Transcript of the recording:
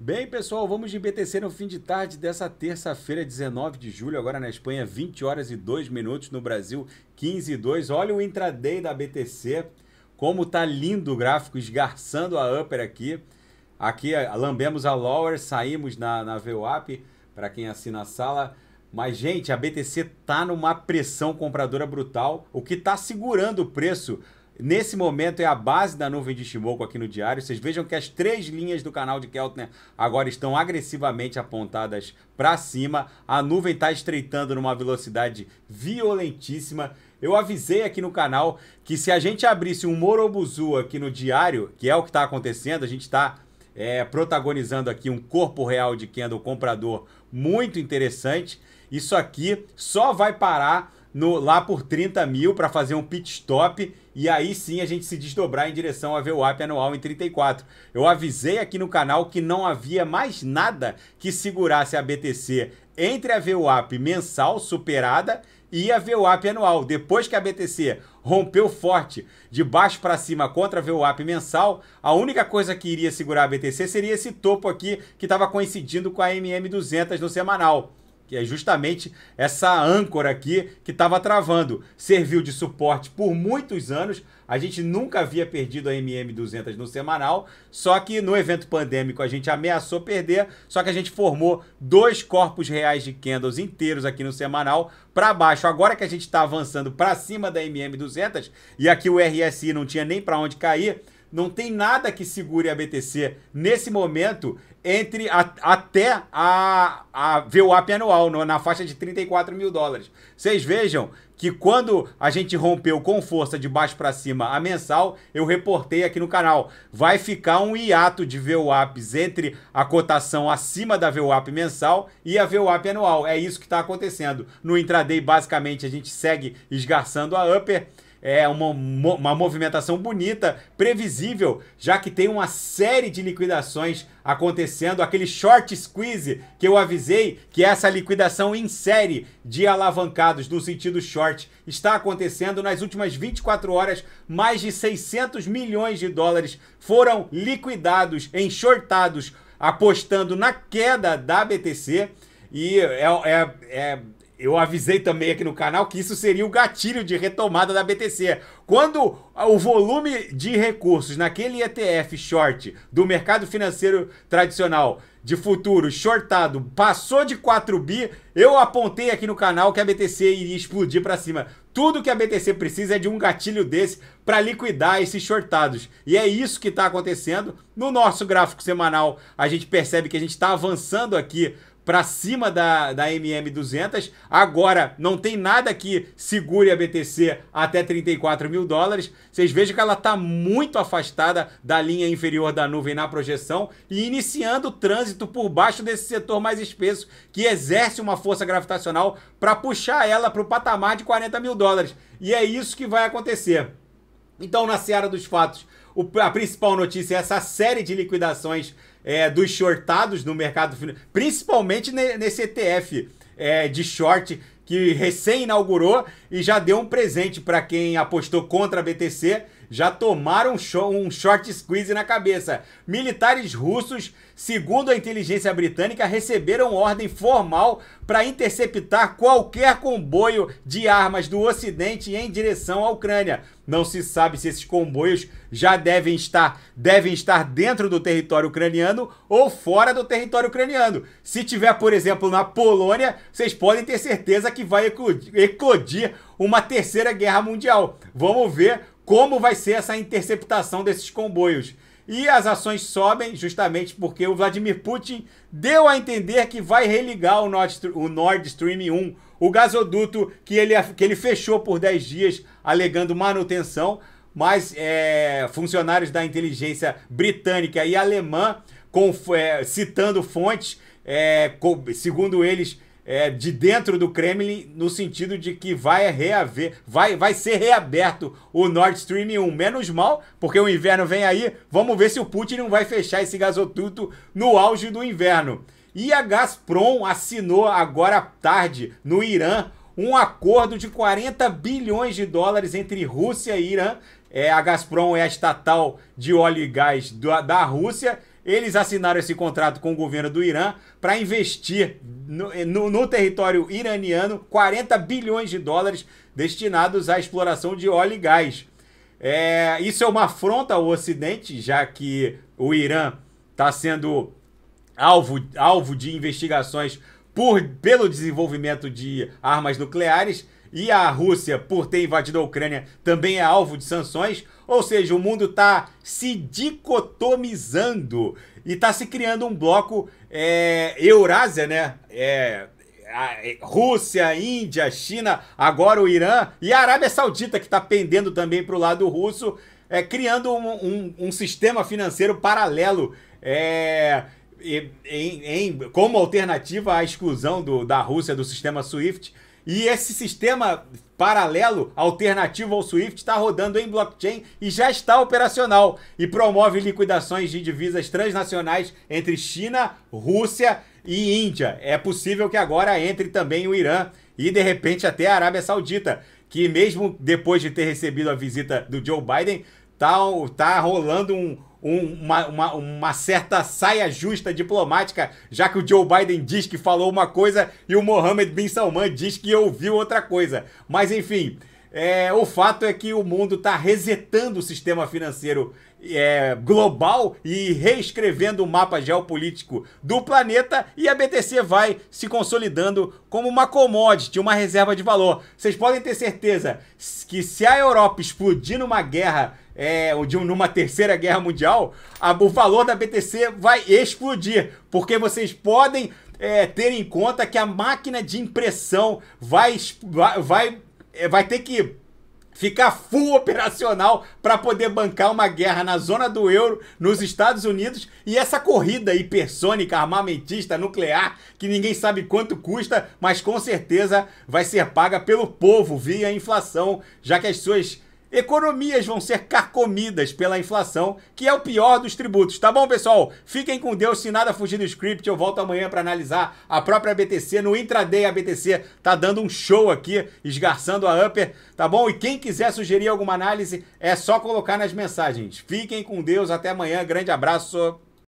Bem, pessoal, vamos de BTC no fim de tarde dessa terça-feira, 19 de julho, agora na Espanha, 20 horas e 2 minutos, no Brasil, 15 e 2. Olha o intraday da BTC, como tá lindo o gráfico, esgarçando a upper aqui. Aqui eh, lambemos a lower, saímos na, na VWAP, para quem assina a sala. Mas, gente, a BTC tá numa pressão compradora brutal, o que tá segurando o preço Nesse momento é a base da nuvem de Shimoku aqui no diário. Vocês vejam que as três linhas do canal de Keltner agora estão agressivamente apontadas para cima. A nuvem está estreitando numa velocidade violentíssima. Eu avisei aqui no canal que se a gente abrisse um Morobuzu aqui no diário, que é o que está acontecendo, a gente está é, protagonizando aqui um corpo real de Kendall comprador muito interessante. Isso aqui só vai parar no, lá por 30 mil para fazer um pit stop e aí sim a gente se desdobrar em direção a VWAP anual em 34. Eu avisei aqui no canal que não havia mais nada que segurasse a BTC entre a VWAP mensal superada e a VWAP anual. Depois que a BTC rompeu forte de baixo para cima contra a VWAP mensal, a única coisa que iria segurar a BTC seria esse topo aqui que estava coincidindo com a MM200 no semanal que é justamente essa âncora aqui que estava travando. Serviu de suporte por muitos anos. A gente nunca havia perdido a MM200 no semanal, só que no evento pandêmico a gente ameaçou perder, só que a gente formou dois corpos reais de candles inteiros aqui no semanal para baixo. Agora que a gente está avançando para cima da MM200 e aqui o RSI não tinha nem para onde cair, não tem nada que segure a BTC nesse momento entre a, até a, a VWAP anual, no, na faixa de 34 mil dólares. Vocês vejam que quando a gente rompeu com força de baixo para cima a mensal, eu reportei aqui no canal. Vai ficar um hiato de VWAPs entre a cotação acima da VWAP mensal e a VWAP anual. É isso que está acontecendo. No intraday, basicamente, a gente segue esgarçando a upper é uma, uma movimentação bonita, previsível, já que tem uma série de liquidações acontecendo, aquele short squeeze que eu avisei, que essa liquidação em série de alavancados no sentido short, está acontecendo nas últimas 24 horas, mais de 600 milhões de dólares foram liquidados, enxortados, apostando na queda da BTC. E é, é, é, eu avisei também aqui no canal que isso seria o gatilho de retomada da BTC. Quando o volume de recursos naquele ETF short do mercado financeiro tradicional de futuro shortado passou de 4 bi, eu apontei aqui no canal que a BTC iria explodir para cima. Tudo que a BTC precisa é de um gatilho desse para liquidar esses shortados. E é isso que está acontecendo. No nosso gráfico semanal, a gente percebe que a gente está avançando aqui para cima da, da MM200. Agora não tem nada que segure a BTC até 34 mil dólares. Vocês vejam que ela está muito afastada da linha inferior da nuvem na projeção e iniciando o trânsito por baixo desse setor mais espesso que exerce uma força gravitacional para puxar ela para o patamar de 40 mil dólares. E é isso que vai acontecer. Então, na seara dos fatos, a principal notícia é essa série de liquidações é, dos shortados no mercado financeiro, principalmente nesse ETF é, de short que recém inaugurou e já deu um presente para quem apostou contra a BTC já tomaram um short squeeze na cabeça. Militares russos, segundo a inteligência britânica, receberam ordem formal para interceptar qualquer comboio de armas do Ocidente em direção à Ucrânia. Não se sabe se esses comboios já devem estar, devem estar dentro do território ucraniano ou fora do território ucraniano. Se tiver, por exemplo, na Polônia, vocês podem ter certeza que vai eclodir uma terceira guerra mundial. Vamos ver como vai ser essa interceptação desses comboios. E as ações sobem justamente porque o Vladimir Putin deu a entender que vai religar o Nord, o Nord Stream 1, o gasoduto que ele, que ele fechou por 10 dias, alegando manutenção. Mas é, funcionários da inteligência britânica e alemã, com, é, citando fontes, é, segundo eles, é, de dentro do Kremlin, no sentido de que vai reaver, vai, vai ser reaberto o Nord Stream 1. Menos mal, porque o inverno vem aí. Vamos ver se o Putin não vai fechar esse gasoduto no auge do inverno. E a Gazprom assinou agora à tarde no Irã um acordo de 40 bilhões de dólares entre Rússia e Irã. É, a Gazprom é a estatal de óleo e gás da Rússia eles assinaram esse contrato com o governo do Irã para investir no, eh, no, no, território iraniano 40 bilhões de dólares destinados à exploração de óleo e gás. É, isso é uma afronta ao Ocidente, já que o Irã está sendo alvo, alvo de investigações por, pelo desenvolvimento de armas nucleares e a Rússia, por ter invadido a Ucrânia, também é alvo de sanções. Ou seja, o mundo está se dicotomizando e está se criando um bloco é, Eurásia, né? É, é, Rússia, Índia, China, agora o Irã e a Arábia Saudita, que está pendendo também para o lado russo, é, criando um, um, um sistema financeiro paralelo. É, em, em, como alternativa à exclusão do, da Rússia do sistema SWIFT. E esse sistema paralelo, alternativo ao SWIFT, está rodando em blockchain e já está operacional e promove liquidações de divisas transnacionais entre China, Rússia e Índia. É possível que agora entre também o Irã e de repente até a Arábia Saudita, que mesmo depois de ter recebido a visita do Joe Biden, está tá rolando um, um, uma, uma, uma, certa saia justa diplomática, já que o Joe Biden diz que falou uma coisa e o Mohammed bin Salman diz que ouviu outra coisa. Mas enfim, é, o fato é que o mundo está resetando o sistema financeiro é, global e reescrevendo o mapa geopolítico do planeta e a BTC vai se consolidando como uma commodity, uma reserva de valor. Vocês podem ter certeza que se a Europa explodir numa guerra é, numa terceira guerra mundial, a, o valor da BTC vai explodir, porque vocês podem é, ter em conta que a máquina de impressão vai, vai, vai ter que ficar full operacional para poder bancar uma guerra na zona do euro, nos Estados Unidos e essa corrida hipersônica, armamentista, nuclear, que ninguém sabe quanto custa, mas com certeza vai ser paga pelo povo via inflação, já que as suas Economias vão ser carcomidas pela inflação, que é o pior dos tributos. Tá bom, pessoal? Fiquem com Deus. Se nada fugir do script, eu volto amanhã para analisar a própria BTC. No intraday, a BTC tá dando um show aqui, esgarçando a upper. Tá bom? E quem quiser sugerir alguma análise, é só colocar nas mensagens. Fiquem com Deus. Até amanhã. Grande abraço.